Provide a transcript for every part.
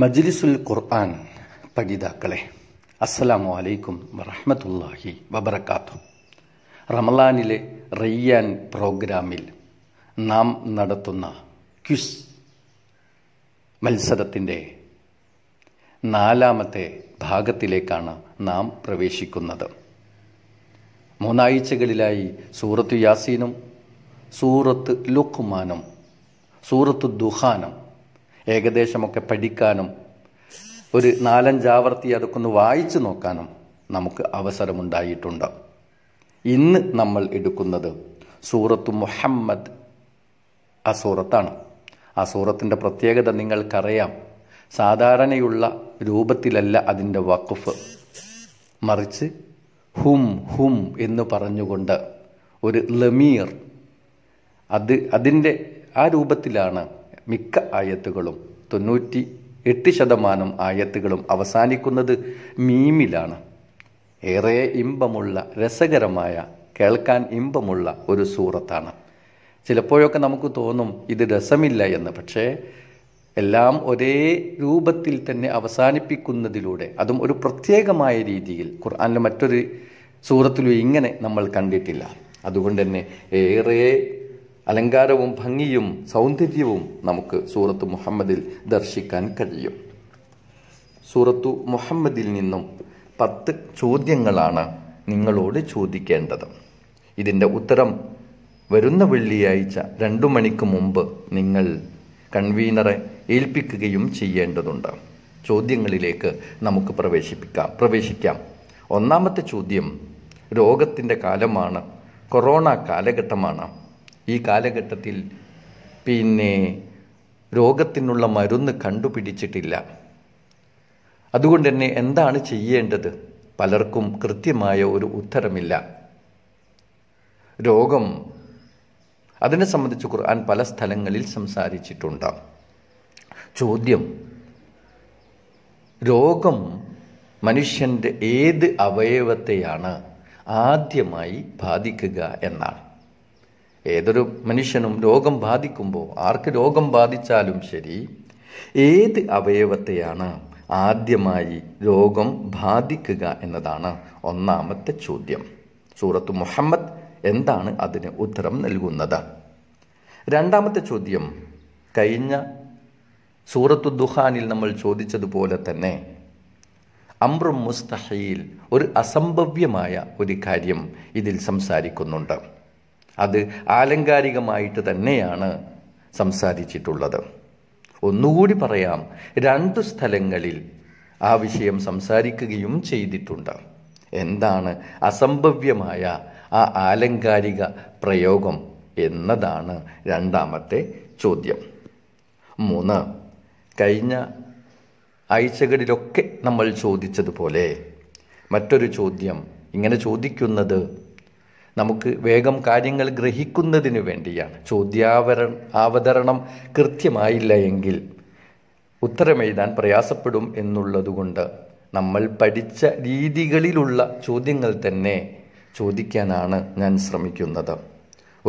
മജ്ലിസുൽ ഖുർആൻ പഠിതാക്കളെ അസ്സലാമു അലൈക്കും വറഹമത്തല്ലാഹി വബർക്കാത്തു റമലാനിലെ റയ്യാൻ പ്രോഗ്രാമിൽ നാം നടത്തുന്ന ക്വിസ് മത്സരത്തിൻ്റെ നാലാമത്തെ ഭാഗത്തിലേക്കാണ് നാം പ്രവേശിക്കുന്നത് മൂന്നാഴ്ചകളിലായി സൂറത്ത് യാസീനും സൂറത്ത് ലുഖ്മാനും സൂറത്ത് ദുഹാനും ഏകദേശമൊക്കെ പഠിക്കാനും ഒരു നാലഞ്ചാവർത്തി അതൊക്കൊന്ന് വായിച്ചു നോക്കാനും നമുക്ക് അവസരമുണ്ടായിട്ടുണ്ട് ഇന്ന് നമ്മൾ എടുക്കുന്നത് സൂറത്ത് മുഹമ്മദ് ആ സൂറത്താണ് ആ സൂറത്തിൻ്റെ പ്രത്യേകത നിങ്ങൾക്കറിയാം സാധാരണയുള്ള രൂപത്തിലല്ല അതിൻ്റെ വഖഫ് മറിച്ച് ഹും ഹും എന്ന് പറഞ്ഞുകൊണ്ട് ഒരു ലമീർ അത് അതിൻ്റെ ആ രൂപത്തിലാണ് മിക്ക ആയത്തുകളും തൊണ്ണൂറ്റി എട്ട് ശതമാനം ആയത്തുകളും അവസാനിക്കുന്നത് മീമിലാണ് ഏറെ ഇമ്പമുള്ള രസകരമായ കേൾക്കാൻ ഇമ്പമുള്ള ഒരു സൂറത്താണ് ചിലപ്പോഴൊക്കെ നമുക്ക് തോന്നും ഇത് രസമില്ല എന്ന് പക്ഷേ എല്ലാം ഒരേ രൂപത്തിൽ തന്നെ അവസാനിപ്പിക്കുന്നതിലൂടെ അതും ഒരു പ്രത്യേകമായ രീതിയിൽ ഖുർആാനിലെ മറ്റൊരു സൂറത്തിലും ഇങ്ങനെ നമ്മൾ കണ്ടിട്ടില്ല അതുകൊണ്ട് തന്നെ ഏറെ അലങ്കാരവും ഭംഗിയും സൗന്ദര്യവും നമുക്ക് സൂറത്ത് മുഹമ്മദിൽ ദർശിക്കാൻ കഴിയും സൂറത്തു മുഹമ്മദിൽ നിന്നും പത്ത് ചോദ്യങ്ങളാണ് നിങ്ങളോട് ചോദിക്കേണ്ടത് ഇതിൻ്റെ ഉത്തരം വരുന്ന വെള്ളിയാഴ്ച രണ്ടു മണിക്ക് മുമ്പ് നിങ്ങൾ കൺവീനറെ ഏൽപ്പിക്കുകയും ചെയ്യേണ്ടതുണ്ട് ചോദ്യങ്ങളിലേക്ക് നമുക്ക് പ്രവേശിപ്പിക്കാം പ്രവേശിക്കാം ഒന്നാമത്തെ ചോദ്യം രോഗത്തിൻ്റെ കാലമാണ് കൊറോണ കാലഘട്ടമാണ് ഈ കാലഘട്ടത്തിൽ പിന്നെ രോഗത്തിനുള്ള മരുന്ന് കണ്ടുപിടിച്ചിട്ടില്ല അതുകൊണ്ട് തന്നെ എന്താണ് ചെയ്യേണ്ടത് പലർക്കും കൃത്യമായ ഒരു ഉത്തരമില്ല രോഗം അതിനെ സംബന്ധിച്ച് ഖുർആൻ പല സ്ഥലങ്ങളിൽ സംസാരിച്ചിട്ടുണ്ട് ചോദ്യം രോഗം മനുഷ്യൻ്റെ ഏത് അവയവത്തെയാണ് ആദ്യമായി ബാധിക്കുക എന്നാണ് ഏതൊരു മനുഷ്യനും രോഗം ബാധിക്കുമ്പോൾ ആർക്ക് രോഗം ബാധിച്ചാലും ശരി ഏത് അവയവത്തെയാണ് ആദ്യമായി രോഗം ബാധിക്കുക എന്നതാണ് ഒന്നാമത്തെ ചോദ്യം സൂറത്ത് മുഹമ്മദ് എന്താണ് അതിന് ഉത്തരം നൽകുന്നത് രണ്ടാമത്തെ ചോദ്യം കഴിഞ്ഞ സൂറത്തു ദുഹാനിൽ നമ്മൾ ചോദിച്ചതുപോലെ തന്നെ അമ്രും മുസ്തഹീൽ ഒരു അസംഭവ്യമായ ഒരു കാര്യം ഇതിൽ സംസാരിക്കുന്നുണ്ട് അത് ആലങ്കാരികമായിട്ട് തന്നെയാണ് സംസാരിച്ചിട്ടുള്ളത് ഒന്നുകൂടി പറയാം രണ്ടു സ്ഥലങ്ങളിൽ ആ വിഷയം സംസാരിക്കുകയും ചെയ്തിട്ടുണ്ട് എന്താണ് അസംഭവ്യമായ ആ ആലങ്കാരിക പ്രയോഗം എന്നതാണ് രണ്ടാമത്തെ ചോദ്യം മൂന്ന് കഴിഞ്ഞ ആഴ്ചകളിലൊക്കെ നമ്മൾ ചോദിച്ചതുപോലെ മറ്റൊരു ചോദ്യം ഇങ്ങനെ ചോദിക്കുന്നത് നമുക്ക് വേഗം കാര്യങ്ങൾ ഗ്രഹിക്കുന്നതിന് വേണ്ടിയാണ് ചോദ്യാവര അവതരണം കൃത്യമായില്ല എങ്കിൽ ഉത്തരമെഴുതാൻ പ്രയാസപ്പെടും എന്നുള്ളതുകൊണ്ട് നമ്മൾ പഠിച്ച രീതികളിലുള്ള ചോദ്യങ്ങൾ തന്നെ ചോദിക്കാനാണ് ഞാൻ ശ്രമിക്കുന്നത്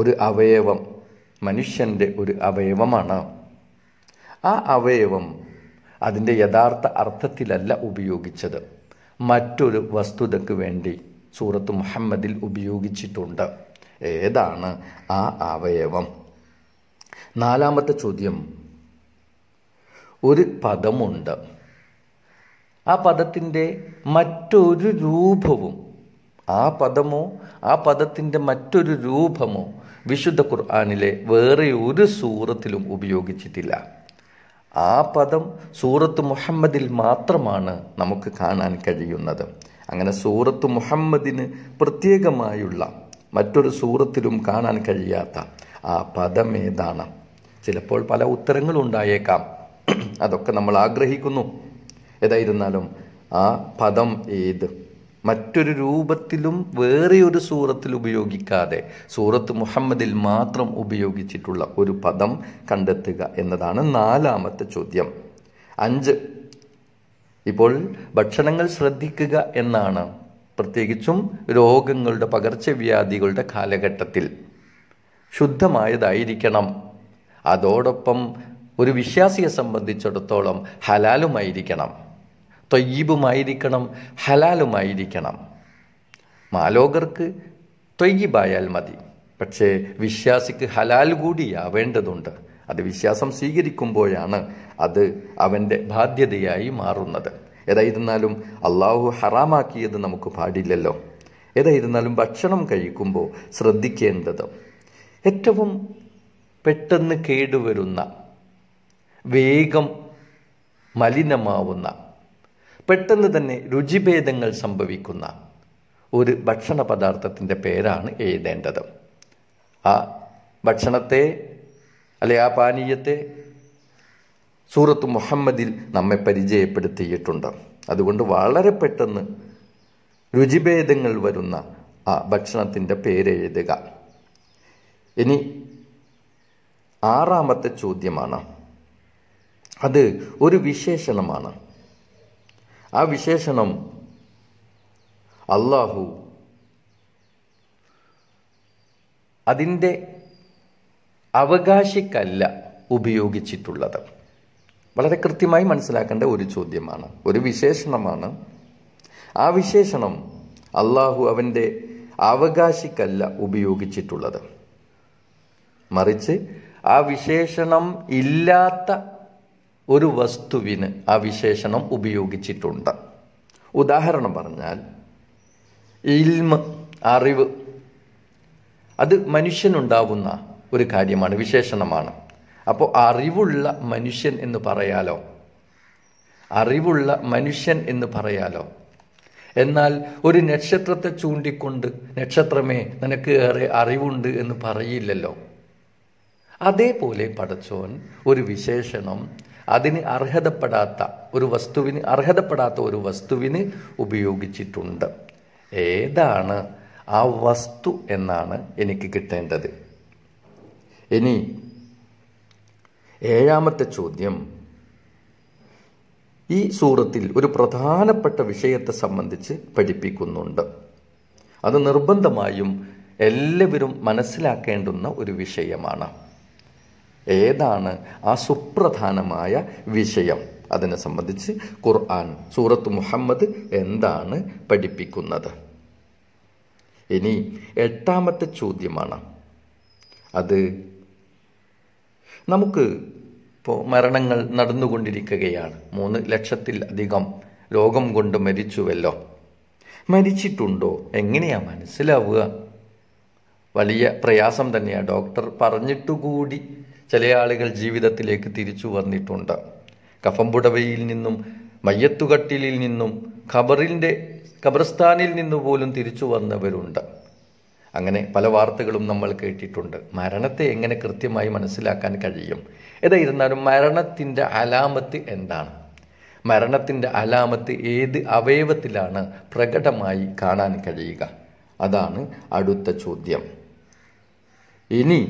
ഒരു അവയവം മനുഷ്യൻ്റെ ഒരു അവയവമാണ് ആ അവയവം അതിൻ്റെ യഥാർത്ഥ അർത്ഥത്തിലല്ല ഉപയോഗിച്ചത് മറ്റൊരു വസ്തുതയ്ക്ക് വേണ്ടി സൂറത്ത് മുഹമ്മദിൽ ഉപയോഗിച്ചിട്ടുണ്ട് ഏതാണ് ആ അവയവം നാലാമത്തെ ചോദ്യം ഒരു പദമുണ്ട് ആ പദത്തിൻ്റെ മറ്റൊരു രൂപവും ആ പദമോ ആ പദത്തിൻ്റെ മറ്റൊരു രൂപമോ വിശുദ്ധ ഖുർആാനിലെ വേറെ ഒരു സൂറത്തിലും ഉപയോഗിച്ചിട്ടില്ല ആ പദം സൂറത്ത് മുഹമ്മദിൽ മാത്രമാണ് നമുക്ക് കാണാൻ കഴിയുന്നത് അങ്ങനെ സൂറത്ത് മുഹമ്മദിന് പ്രത്യേകമായുള്ള മറ്റൊരു സൂറത്തിലും കാണാൻ കഴിയാത്ത ആ പദം ഏതാണ് ചിലപ്പോൾ പല ഉത്തരങ്ങളും ഉണ്ടായേക്കാം അതൊക്കെ നമ്മൾ ആഗ്രഹിക്കുന്നു ഏതായിരുന്നാലും ആ പദം ഏത് മറ്റൊരു രൂപത്തിലും വേറെ ഒരു സൂറത്തിൽ ഉപയോഗിക്കാതെ സൂറത്ത് മുഹമ്മദിൽ മാത്രം ഉപയോഗിച്ചിട്ടുള്ള ഒരു പദം കണ്ടെത്തുക എന്നതാണ് നാലാമത്തെ ചോദ്യം അഞ്ച് ഇപ്പോൾ ഭക്ഷണങ്ങൾ ശ്രദ്ധിക്കുക എന്നാണ് പ്രത്യേകിച്ചും രോഗങ്ങളുടെ പകർച്ചവ്യാധികളുടെ കാലഘട്ടത്തിൽ ശുദ്ധമായതായിരിക്കണം അതോടൊപ്പം ഒരു വിശ്വാസിയെ സംബന്ധിച്ചിടത്തോളം ഹലാലുമായിരിക്കണം തൊയ്യീബുമായിരിക്കണം ഹലാലുമായിരിക്കണം മാലോകർക്ക് തൊയ്യീബായാൽ മതി പക്ഷേ വിശ്വാസിക്ക് ഹലാൽ കൂടിയാവേണ്ടതുണ്ട് അത് വിശ്വാസം സ്വീകരിക്കുമ്പോഴാണ് അത് അവൻ്റെ ബാധ്യതയായി മാറുന്നത് ഏതായിരുന്നാലും അള്ളാഹു ഹറാമാക്കിയത് നമുക്ക് പാടില്ലല്ലോ ഏതായിരുന്നാലും ഭക്ഷണം കഴിക്കുമ്പോൾ ശ്രദ്ധിക്കേണ്ടത് ഏറ്റവും പെട്ടെന്ന് കേടുവരുന്ന വേഗം മലിനമാവുന്ന പെട്ടെന്ന് തന്നെ രുചിഭേദങ്ങൾ സംഭവിക്കുന്ന ഒരു ഭക്ഷണ പദാർത്ഥത്തിൻ്റെ പേരാണ് എഴുതേണ്ടത് ആ ഭക്ഷണത്തെ അല്ലെ ആ പാനീയത്തെ സൂറത്ത് മുഹമ്മദിൽ നമ്മെ പരിചയപ്പെടുത്തിയിട്ടുണ്ട് അതുകൊണ്ട് വളരെ പെട്ടെന്ന് രുചിഭേദങ്ങൾ വരുന്ന ആ ഭക്ഷണത്തിൻ്റെ പേര് എഴുതുക ഇനി ആറാമത്തെ ചോദ്യമാണ് അത് ഒരു വിശേഷണമാണ് ആ വിശേഷണം അള്ളാഹു അതിൻ്റെ അവകാശിക്കല്ല ഉപയോഗിച്ചിട്ടുള്ളത് വളരെ കൃത്യമായി മനസ്സിലാക്കേണ്ട ഒരു ചോദ്യമാണ് ഒരു വിശേഷണമാണ് ആ വിശേഷണം അള്ളാഹു അവൻ്റെ അവകാശിക്കല്ല ഉപയോഗിച്ചിട്ടുള്ളത് മറിച്ച് ആ വിശേഷണം ഇല്ലാത്ത ഒരു വസ്തുവിന് ആ വിശേഷണം ഉപയോഗിച്ചിട്ടുണ്ട് ഉദാഹരണം പറഞ്ഞാൽ ഇൽമ അറിവ് അത് മനുഷ്യനുണ്ടാവുന്ന ഒരു കാര്യമാണ് വിശേഷണമാണ് അപ്പോൾ അറിവുള്ള മനുഷ്യൻ എന്ന് പറയാലോ അറിവുള്ള മനുഷ്യൻ എന്ന് പറയാലോ എന്നാൽ ഒരു നക്ഷത്രത്തെ ചൂണ്ടിക്കൊണ്ട് നക്ഷത്രമേ നിനക്ക് ഏറെ അറിവുണ്ട് എന്ന് പറയില്ലല്ലോ അതേപോലെ പടച്ചോൻ ഒരു വിശേഷണം അതിന് അർഹതപ്പെടാത്ത ഒരു വസ്തുവിന് അർഹതപ്പെടാത്ത ഒരു വസ്തുവിന് ഉപയോഗിച്ചിട്ടുണ്ട് ഏതാണ് ആ വസ്തു എന്നാണ് എനിക്ക് കിട്ടേണ്ടത് ഇനി ഏഴാമത്തെ ചോദ്യം ഈ സൂറത്തിൽ ഒരു പ്രധാനപ്പെട്ട വിഷയത്തെ സംബന്ധിച്ച് പഠിപ്പിക്കുന്നുണ്ട് അത് നിർബന്ധമായും എല്ലാവരും മനസ്സിലാക്കേണ്ടുന്ന ഒരു വിഷയമാണ് ഏതാണ് ആ സുപ്രധാനമായ വിഷയം അതിനെ സംബന്ധിച്ച് ഖുർആൻ സൂറത്ത് മുഹമ്മദ് എന്താണ് പഠിപ്പിക്കുന്നത് ഇനി എട്ടാമത്തെ ചോദ്യമാണ് അത് നമുക്ക് ഇപ്പോൾ മരണങ്ങൾ നടന്നുകൊണ്ടിരിക്കുകയാണ് മൂന്ന് ലക്ഷത്തിൽ അധികം രോഗം കൊണ്ട് മരിച്ചുവല്ലോ മരിച്ചിട്ടുണ്ടോ എങ്ങനെയാ മനസ്സിലാവുക വലിയ പ്രയാസം തന്നെയാണ് ഡോക്ടർ പറഞ്ഞിട്ടുകൂടി ചില ആളുകൾ ജീവിതത്തിലേക്ക് തിരിച്ചു വന്നിട്ടുണ്ട് കഫംപുടവയിൽ നിന്നും മയ്യത്തുകട്ടിലിൽ നിന്നും ഖബറിൻ്റെ ഖബർസ്ഥാനിൽ നിന്ന് പോലും തിരിച്ചു വന്നവരുണ്ട് അങ്ങനെ പല വാർത്തകളും നമ്മൾ കേട്ടിട്ടുണ്ട് മരണത്തെ എങ്ങനെ കൃത്യമായി മനസ്സിലാക്കാൻ കഴിയും ഏതായിരുന്നാലും മരണത്തിൻ്റെ അലാമത്ത് എന്താണ് മരണത്തിൻ്റെ അലാമത്ത് ഏത് അവയവത്തിലാണ് പ്രകടമായി കാണാൻ കഴിയുക അതാണ് അടുത്ത ചോദ്യം ഇനി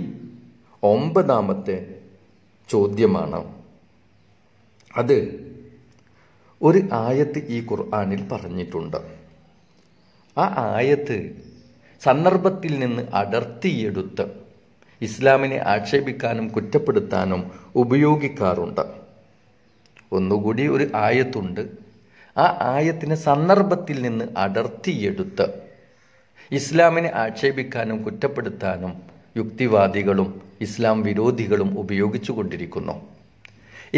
ഒമ്പതാമത്തെ ചോദ്യമാണ് അത് ഒരു ആയത്ത് ഈ ഖുർആാനിൽ പറഞ്ഞിട്ടുണ്ട് ആ ആയത്ത് സന്ദർഭത്തിൽ നിന്ന് അടർത്തിയെടുത്ത് ഇസ്ലാമിനെ ആക്ഷേപിക്കാനും കുറ്റപ്പെടുത്താനും ഉപയോഗിക്കാറുണ്ട് ഒന്നുകൂടി ഒരു ആയത്തുണ്ട് ആ ആയത്തിനെ സന്ദർഭത്തിൽ നിന്ന് അടർത്തിയെടുത്ത് ഇസ്ലാമിനെ ആക്ഷേപിക്കാനും കുറ്റപ്പെടുത്താനും യുക്തിവാദികളും ഇസ്ലാം വിരോധികളും ഉപയോഗിച്ചു കൊണ്ടിരിക്കുന്നു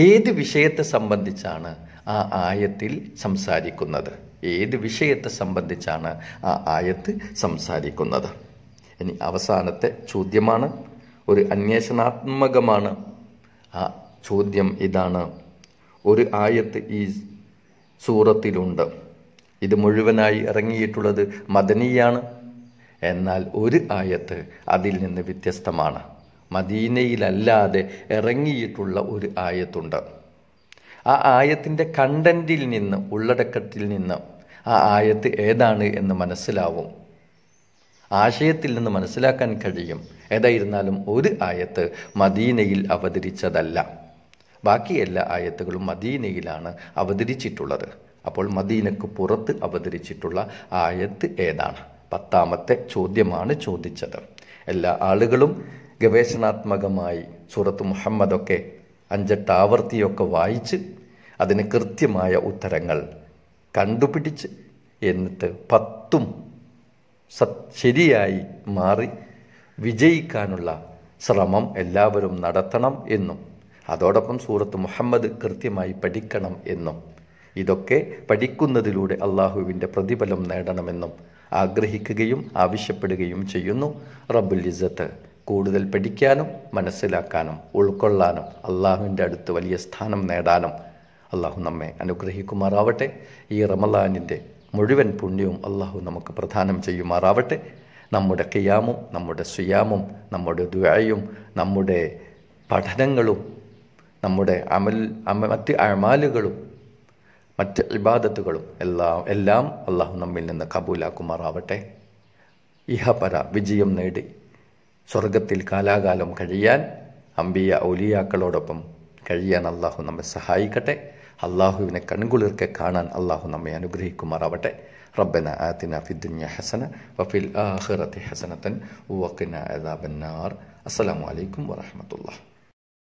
ഏത് വിഷയത്തെ സംബന്ധിച്ചാണ് ആ ആയത്തിൽ സംസാരിക്കുന്നത് ഏത് വിഷയത്തെ സംബന്ധിച്ചാണ് ആ ആയത്ത് സംസാരിക്കുന്നത് ഇനി അവസാനത്തെ ചോദ്യമാണ് ഒരു അന്വേഷണാത്മകമാണ് ആ ചോദ്യം ഇതാണ് ഒരു ആയത്ത് ഈ സൂറത്തിലുണ്ട് ഇത് മുഴുവനായി ഇറങ്ങിയിട്ടുള്ളത് മദനിയാണ് എന്നാൽ ഒരു ആയത്ത് അതിൽ നിന്ന് വ്യത്യസ്തമാണ് മദീനയിലല്ലാതെ ഇറങ്ങിയിട്ടുള്ള ഒരു ആയത്തുണ്ട് ആ ആയത്തിൻ്റെ കണ്ടൻറ്റിൽ നിന്ന് ഉള്ളടക്കത്തിൽ നിന്ന് ആ ആയത്ത് ഏതാണ് എന്ന് മനസ്സിലാവും ആശയത്തിൽ നിന്ന് മനസ്സിലാക്കാൻ കഴിയും ഏതായിരുന്നാലും ഒരു ആയത്ത് മദീനയിൽ അവതരിച്ചതല്ല ബാക്കി എല്ലാ ആയത്തുകളും മദീനയിലാണ് അവതരിച്ചിട്ടുള്ളത് അപ്പോൾ മദീനക്ക് പുറത്ത് അവതരിച്ചിട്ടുള്ള ആയത്ത് ഏതാണ് പത്താമത്തെ ചോദ്യമാണ് ചോദിച്ചത് എല്ലാ ആളുകളും ഗവേഷണാത്മകമായി സൂറത്ത് മുഹമ്മദൊക്കെ അഞ്ചെട്ട് ആവർത്തിയൊക്കെ വായിച്ച് അതിന് കൃത്യമായ ഉത്തരങ്ങൾ കണ്ടുപിടിച്ച് എന്നിട്ട് പത്തും സത് ശരിയായി മാറി വിജയിക്കാനുള്ള ശ്രമം എല്ലാവരും നടത്തണം എന്നും അതോടൊപ്പം സൂറത്ത് മുഹമ്മദ് കൃത്യമായി പഠിക്കണം എന്നും ഇതൊക്കെ പഠിക്കുന്നതിലൂടെ അള്ളാഹുവിൻ്റെ പ്രതിഫലം നേടണമെന്നും ആഗ്രഹിക്കുകയും ആവശ്യപ്പെടുകയും ചെയ്യുന്നു റബ്ബുൽ ഇസത്ത് കൂടുതൽ പഠിക്കാനും മനസ്സിലാക്കാനും ഉൾക്കൊള്ളാനും അള്ളാഹുവിൻ്റെ അടുത്ത് വലിയ സ്ഥാനം നേടാനും അള്ളാഹു നമ്മെ അനുഗ്രഹിക്കുമാറാവട്ടെ ഈ റമലാനിൻ്റെ മുഴുവൻ പുണ്യവും അള്ളാഹു നമുക്ക് പ്രധാനം ചെയ്യുമാറാവട്ടെ നമ്മുടെ കിയാമും നമ്മുടെ സുയാമും നമ്മുടെ ദുആയും നമ്മുടെ പഠനങ്ങളും നമ്മുടെ അമൽ അമ മറ്റ് അമാലുകളും മറ്റ് ഇബാദത്തുകളും എല്ലാം എല്ലാം അള്ളാഹു നമ്മിൽ നിന്ന് കബൂലാക്കുമാറാവട്ടെ ഇഹപര വിജയം നേടി സ്വർഗത്തിൽ കാലാകാലം കഴിയാൻ അമ്പിയ ഔലിയാക്കളോടൊപ്പം കഴിയാൻ അള്ളാഹു നമ്മെ സഹായിക്കട്ടെ അള്ളാഹുവിനെ കൺകുളിർക്കെ കാണാൻ അള്ളാഹു നമ്മെ അനുഗ്രഹിക്കുമാറാവട്ടെ റബ്ബന ആത്തിന ഫിദ്ദുന്യ ഹസന വഫിൽ ആഖിറത്തി ഹസനത്തൻ വഖിന അദാബന്നാർ അസ്സലാമു അലൈക്കും